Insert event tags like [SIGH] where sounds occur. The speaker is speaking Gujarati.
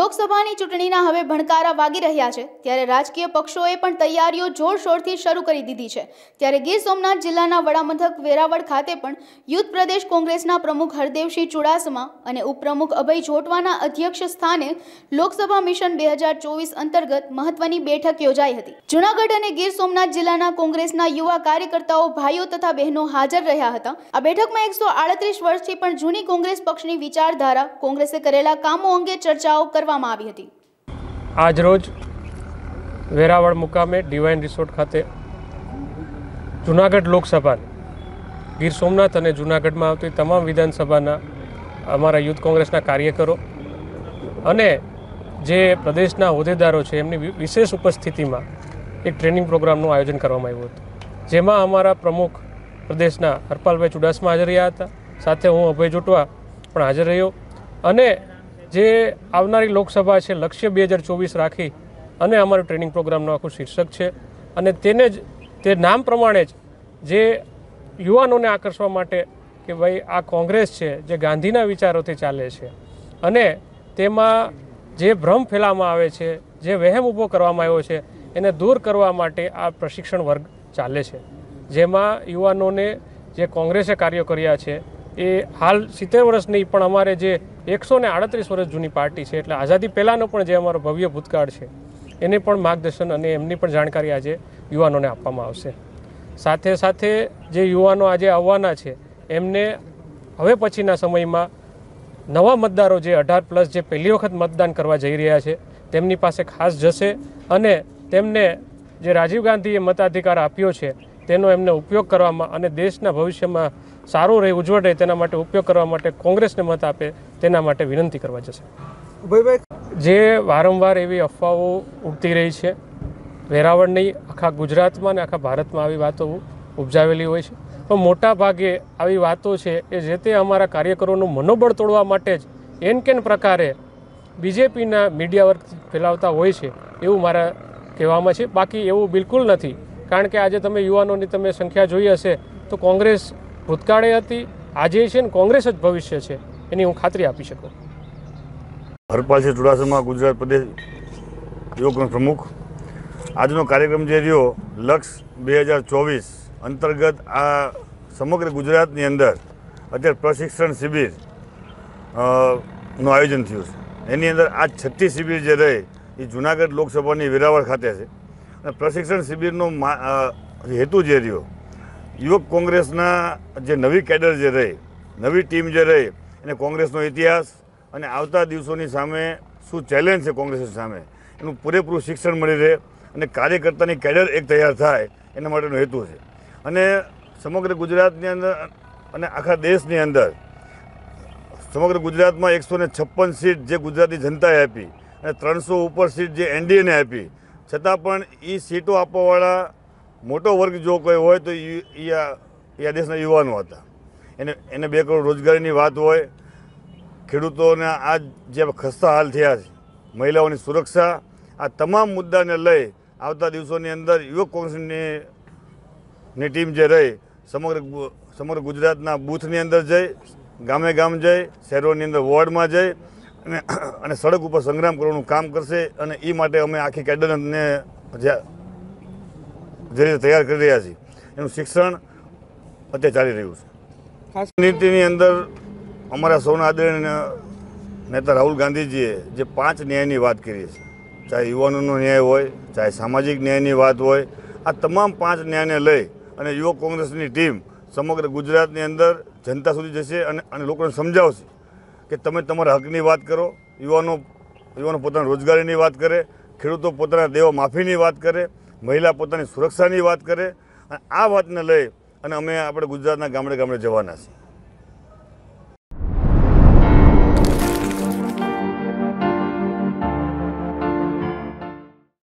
લોકસભાની ચૂંટણીના હવે ભણકારા વાગી રહ્યા છે ત્યારે રાજકીય પક્ષોએ પણ તૈયારીઓ જોરશોરથી શરૂ કરી દીધી છે ત્યારે ગીર સોમનાથ જિલ્લાના વડામથક વેરાવળ ખાતે પણ યુથ પ્રદેશ કોંગ્રેસના પ્રમુખ હરદેવસિંહ ચુડાસમા અને ઉપપ્રમુખ અભય જોટવાના અધ્યક્ષ સ્થાને લોકસભા મિશન બે હજાર ચોવીસ અંતર્ગત મહત્વની બેઠક યોજાઈ હતી જૂનાગઢ અને ગીર સોમનાથ જિલ્લાના કોંગ્રેસના યુવા કાર્યકર્તાઓ ભાઈઓ તથા બહેનો હાજર રહ્યા હતા આ બેઠકમાં એકસો આડત્રીસ વર્ષથી પણ જૂની કોંગ્રેસ પક્ષની વિચારધારા કોંગ્રેસે કરેલા કામો અંગે ચર્ચાઓ કરવા કરવામાં આવી હતી આજરોજ વેરાવળ મુકામે ડિવાઇન રિસોર્ટ ખાતે જૂનાગઢ લોકસભા ગીર સોમનાથ અને જૂનાગઢમાં આવતી તમામ વિધાનસભાના અમારા યુથ કોંગ્રેસના કાર્યકરો અને જે પ્રદેશના હોદ્દેદારો છે એમની વિશેષ ઉપસ્થિતિમાં એક ટ્રેનિંગ પ્રોગ્રામનું આયોજન કરવામાં આવ્યું હતું જેમાં અમારા પ્રમુખ પ્રદેશના હરપાલભાઈ ચુડાસમા હાજર રહ્યા હતા સાથે હું અભય જોટવા પણ હાજર રહ્યો અને જે આવનારી લોકસભા છે લક્ષ્ય બે હજાર ચોવીસ રાખી અને અમારું ટ્રેનિંગ પ્રોગ્રામનું આખું શીર્ષક છે અને તેને જ તે નામ પ્રમાણે જ જે યુવાનોને આકર્ષવા માટે કે ભાઈ આ કોંગ્રેસ છે જે ગાંધીના વિચારોથી ચાલે છે અને તેમાં જે ભ્રમ ફેલાવવામાં આવે છે જે વહેમ ઊભો કરવામાં આવ્યો છે એને દૂર કરવા માટે આ પ્રશિક્ષણ વર્ગ ચાલે છે જેમાં યુવાનોને જે કોંગ્રેસે કાર્યો કર્યા છે એ હાલ સિત્તેર વર્ષની પણ અમારે જે એકસો ને આડત્રીસ વર્ષ જૂની પાર્ટી છે એટલે આઝાદી પહેલાંનો પણ જે અમારો ભવ્ય ભૂતકાળ છે એને પણ માર્ગદર્શન અને એમની પણ જાણકારી આજે યુવાનોને આપવામાં આવશે સાથે સાથે જે યુવાનો આજે આવવાના છે એમને હવે પછીના સમયમાં નવા મતદારો જે અઢાર પ્લસ જે પહેલી વખત મતદાન કરવા જઈ રહ્યા છે તેમની પાસે ખાસ જશે અને તેમને જે રાજીવ ગાંધીએ મતાધિકાર આપ્યો છે તેનો એમને ઉપયોગ કરવામાં અને દેશના ભવિષ્યમાં સારું રહે ઉજ્જવળ રહે તેના માટે ઉપયોગ કરવા માટે કોંગ્રેસને મત આપે તેના માટે વિનંતી કરવા જશે જે વારંવાર એવી અફવાઓ ઉડતી રહી છે વેરાવળની આખા ગુજરાતમાં અને આખા ભારતમાં આવી વાતો ઉપજાવેલી હોય છે પણ મોટા ભાગે આવી વાતો છે એ જે તે અમારા કાર્યકરોનું મનોબળ તોડવા માટે જ એન કેન પ્રકારે બીજેપીના મીડિયા વર્ક ફેલાવતા હોય છે એવું મારા કહેવામાં છે બાકી એવું બિલકુલ નથી કારણ કે આજે તમે યુવાનોની તમે સંખ્યા જોઈ હશે તો કોંગ્રેસ ભૂતકાળે હતી આજે છે ને કોંગ્રેસ જ ભવિષ્ય છે એની હું ખાતરી આપી શકું હરપાલસિંહ ચુડાસમા ગુજરાત પ્રદેશ યોગ પ્રમુખ આજનો કાર્યક્રમ જે રહ્યો લક્ષ બે હજાર ચોવીસ અંતર્ગત આ સમગ્ર ગુજરાતની અંદર અત્યારે પ્રશિક્ષણ શિબિર નું આયોજન થયું છે એની અંદર આ છઠ્ઠી શિબિર જે રહી એ જૂનાગઢ લોકસભાની વેરાવળ ખાતે છે અને પ્રશિક્ષણ શિબિરનો હેતુ જે રહ્યો યુવક કોંગ્રેસના જે નવી કેડર જે રહી નવી ટીમ જે રહી એને કોંગ્રેસનો ઇતિહાસ અને આવતા દિવસોની સામે શું ચેલેન્જ છે કોંગ્રેસ સામે એનું પૂરેપૂરું શિક્ષણ મળી રહે અને કાર્યકર્તાની કેડર એક તૈયાર થાય એના માટેનો હેતુ છે અને સમગ્ર ગુજરાતની અંદર અને આખા દેશની અંદર સમગ્ર ગુજરાતમાં એકસો છપ્પન સીટ જે ગુજરાતી જનતાએ આપી અને ત્રણસો ઉપર સીટ જે એનડીએને આપી છતાં પણ એ સીટો આપવાવાળા મોટો વર્ગ જો કોઈ હોય તો એ આ દેશના યુવાનો હતા એને એને બે કરોડ રોજગારીની વાત હોય ખેડૂતોને આ જે ખસ્તા હાલ થયા છે મહિલાઓની સુરક્ષા આ તમામ મુદ્દાને લઈ આવતા દિવસોની અંદર યુવક કોંગ્રેસની ટીમ જે રહી સમગ્ર સમગ્ર ગુજરાતના બૂથની અંદર જઈ ગામે ગામ જઈ શહેરોની અંદર વોર્ડમાં જઈ અને [CLEARS THROAT] અને સડક ઉપર સંગ્રામ કરવાનું કામ કરશે અને એ માટે અમે આખી કેડરને જે રીતે તૈયાર કરી રહ્યા છીએ એનું શિક્ષણ અત્યારે ચાલી રહ્યું છે ખાસ નીતિની અંદર અમારા સૌના આદરણીય નેતા રાહુલ ગાંધીજીએ જે પાંચ ન્યાયની વાત કરી છે ચાહે યુવાનોનો ન્યાય હોય ચાહે સામાજિક ન્યાયની વાત હોય આ તમામ પાંચ ન્યાયને લઈ અને યુવક કોંગ્રેસની ટીમ સમગ્ર ગુજરાતની અંદર જનતા સુધી જશે અને અને લોકોને સમજાવશે કે તમે તમારા હકની વાત કરો યુવાનો યુવાનો પોતાની રોજગારીની વાત કરે ખેડૂતો પોતાના દેવા માફીની વાત કરે મહિલા પોતાની સુરક્ષાની વાત કરે અને આ વાતને લઈ અને અમે આપણે ગુજરાતના ગામડે ગામડે જવાના છીએ